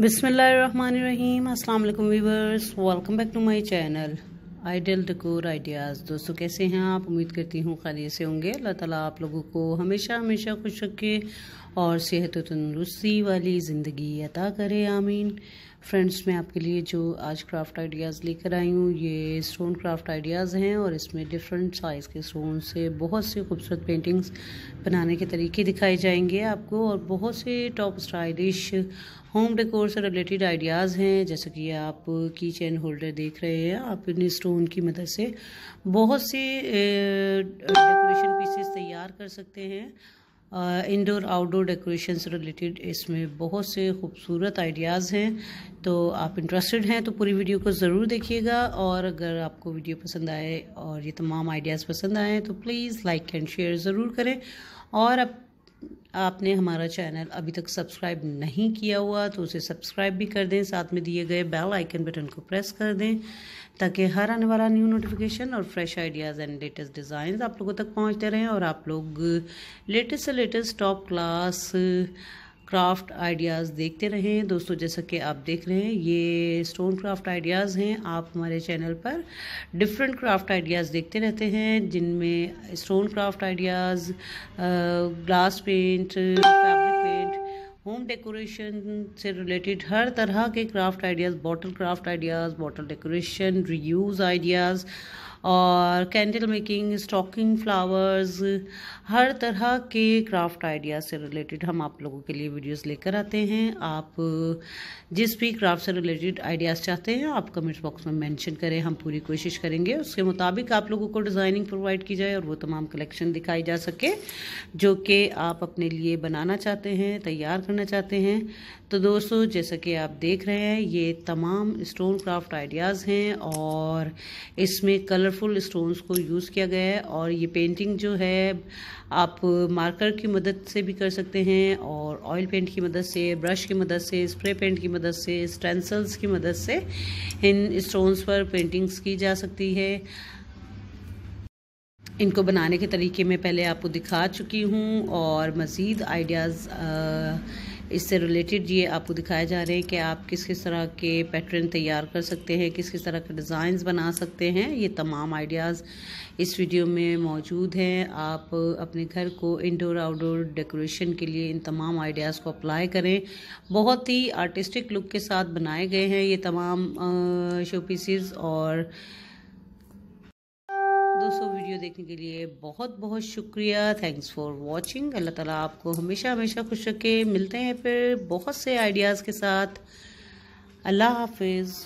बिसमीम viewers welcome back to my channel ideal decor ideas दोस्तों कैसे हैं आप उम्मीद करती हूँ खाली से होंगे अल्लाह ताला आप लोगों को हमेशा हमेशा खुश रखे और सेहत व तंदरुस्ती वाली ज़िंदगी अता करे आमीन फ्रेंड्स मैं आपके लिए जो आज क्राफ्ट आइडियाज़ लेकर आई हूँ ये स्टोन क्राफ्ट आइडियाज़ हैं और इसमें डिफरेंट साइज़ के स्टोन से बहुत से खूबसूरत पेंटिंग्स बनाने के तरीके दिखाए जाएंगे आपको और बहुत से टॉप स्टाइलिश होम डेकोर से रिलेटेड आइडियाज़ हैं जैसे कि आप की चैन होल्डर देख रहे हैं आप इन स्टोन की मदद से बहुत से डेकोरेशन पीसेस तैयार कर सकते हैं इंडोर आउटडोर डेकोरेशन से रिलेटेड इसमें बहुत से खूबसूरत आइडियाज़ हैं तो आप इंटरेस्टेड हैं तो पूरी वीडियो को ज़रूर देखिएगा और अगर आपको वीडियो पसंद आए और ये तमाम आइडियाज़ पसंद आए तो प्लीज़ लाइक एंड शेयर ज़रूर करें और अब आपने हमारा चैनल अभी तक सब्सक्राइब नहीं किया हुआ तो उसे सब्सक्राइब भी कर दें साथ में दिए गए बेल आइकन बटन को प्रेस कर दें ताकि हर आने वाला न्यू नोटिफिकेशन और fresh ideas and latest designs आप लोगों तक पहुंचते रहें और आप लोग लेटेस्ट से latest top class craft ideas देखते रहें दोस्तों जैसा कि आप देख रहे हैं ये स्टोन क्राफ्ट आइडियाज़ हैं आप हमारे चैनल पर डिफरेंट क्राफ्ट आइडियाज़ देखते रहते हैं जिनमें stone craft ideas glass paint fabric paint home decoration से रिलेटेड हर तरह के craft ideas bottle craft ideas bottle decoration reuse ideas और कैंडल मेकिंग स्टॉकिंग फ्लावर्स हर तरह के क्राफ्ट आइडिया से रिलेटेड हम आप लोगों के लिए वीडियोस लेकर आते हैं आप जिस भी क्राफ्ट से रिलेटेड आइडियाज़ चाहते हैं आप कमेंट बॉक्स में मेंशन करें हम पूरी कोशिश करेंगे उसके मुताबिक आप लोगों को डिज़ाइनिंग प्रोवाइड की जाए और वो तमाम कलेक्शन दिखाई जा सके जो कि आप अपने लिए बनाना चाहते हैं तैयार करना चाहते हैं तो दोस्तों जैसा कि आप देख रहे हैं ये तमाम स्टोन क्राफ्ट आइडियाज़ हैं और इसमें कलर कलरफुल स्टोन्स को यूज़ किया गया है और ये पेंटिंग जो है आप मार्कर की मदद से भी कर सकते हैं और ऑयल पेंट की मदद से ब्रश की मदद से स्प्रे पेंट की मदद से स्टेंसल्स की मदद से इन स्टोन्स पर पेंटिंग्स की जा सकती है इनको बनाने के तरीके में पहले आपको दिखा चुकी हूँ और मज़ीद आइडियाज़ इससे रिलेटेड ये आपको दिखाए जा रहे हैं कि आप किस किस तरह के पैटर्न तैयार कर सकते हैं किस किस तरह के डिज़ाइंस बना सकते हैं ये तमाम आइडियाज़ इस वीडियो में मौजूद हैं आप अपने घर को इंडोर आउटडोर डेकोरेशन के लिए इन तमाम आइडियाज़ को अप्लाई करें बहुत ही आर्टिस्टिक लुक के साथ बनाए गए हैं ये तमाम शो पीसीज और दोस्तों वीडियो देखने के लिए बहुत बहुत शुक्रिया थैंक्स फॉर वॉचिंग अल्लाह ताला आपको हमेशा हमेशा खुश रखे मिलते हैं फिर बहुत से आइडियाज़ के साथ अल्लाह हाफिज़